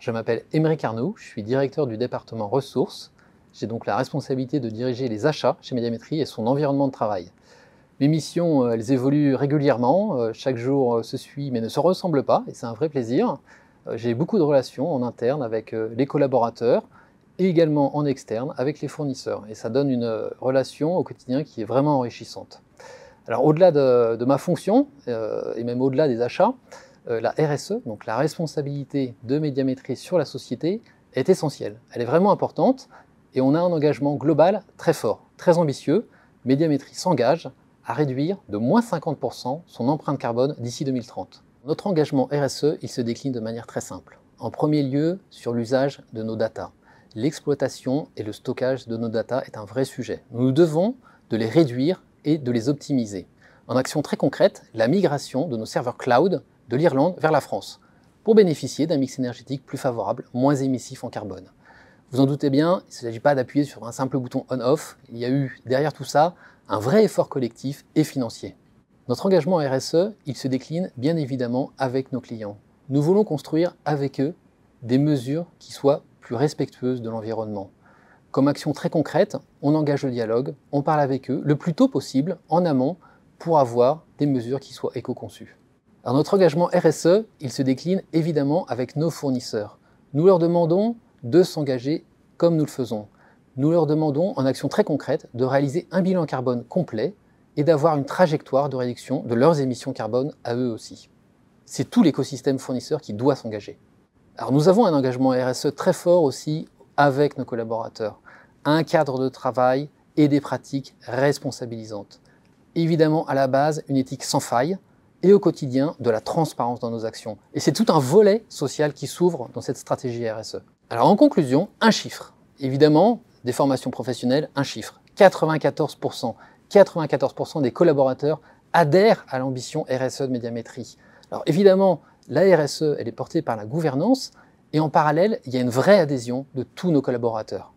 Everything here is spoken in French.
Je m'appelle Émeric Carnot, je suis directeur du département ressources. J'ai donc la responsabilité de diriger les achats chez Médiamétrie et son environnement de travail. Mes missions, euh, elles évoluent régulièrement, euh, chaque jour euh, se suit mais ne se ressemble pas et c'est un vrai plaisir. J'ai beaucoup de relations en interne avec les collaborateurs et également en externe avec les fournisseurs et ça donne une relation au quotidien qui est vraiment enrichissante. Alors au-delà de, ma fonction et même au-delà des achats, euh, la RSE, donc la responsabilité de médiamétrie sur la société, est essentielle. Elle est vraiment importante et on a un engagement global très fort, très ambitieux. Médiamétrie s'engage à réduire de moins 50% son empreinte carbone d'ici 2030. Notre engagement RSE, il se décline de manière très simple. En premier lieu, sur l'usage de nos data. L'exploitation et le stockage de nos data est un vrai sujet. Nous devons de les réduire et de les optimiser. En action très concrète, la migration de nos serveurs cloud de l'Irlande vers la France, pour bénéficier d'un mix énergétique plus favorable, moins émissif en carbone. Vous en doutez bien, il ne s'agit pas d'appuyer sur un simple bouton on-off, il y a eu derrière tout ça un vrai effort collectif et financier. Notre engagement RSE, il se décline bien évidemment avec nos clients. Nous voulons construire avec eux des mesures qui soient plus respectueuses de l'environnement. Comme action très concrète, on engage le dialogue, on parle avec eux le plus tôt possible en amont pour avoir des mesures qui soient éco-conçues. Alors notre engagement RSE, il se décline évidemment avec nos fournisseurs. Nous leur demandons de s'engager comme nous le faisons. Nous leur demandons, en action très concrète, de réaliser un bilan carbone complet et d'avoir une trajectoire de réduction de leurs émissions carbone à eux aussi. C'est tout l'écosystème fournisseur qui doit s'engager. Alors nous avons un engagement RSE très fort aussi avec nos collaborateurs, un cadre de travail et des pratiques responsabilisantes. Évidemment, à la base, une éthique sans faille, et au quotidien de la transparence dans nos actions. Et c'est tout un volet social qui s'ouvre dans cette stratégie RSE. Alors en conclusion, un chiffre. Évidemment, des formations professionnelles, un chiffre. 94%. 94% des collaborateurs adhèrent à l'ambition RSE de médiamétrie. Alors évidemment, la RSE, elle est portée par la gouvernance, et en parallèle, il y a une vraie adhésion de tous nos collaborateurs.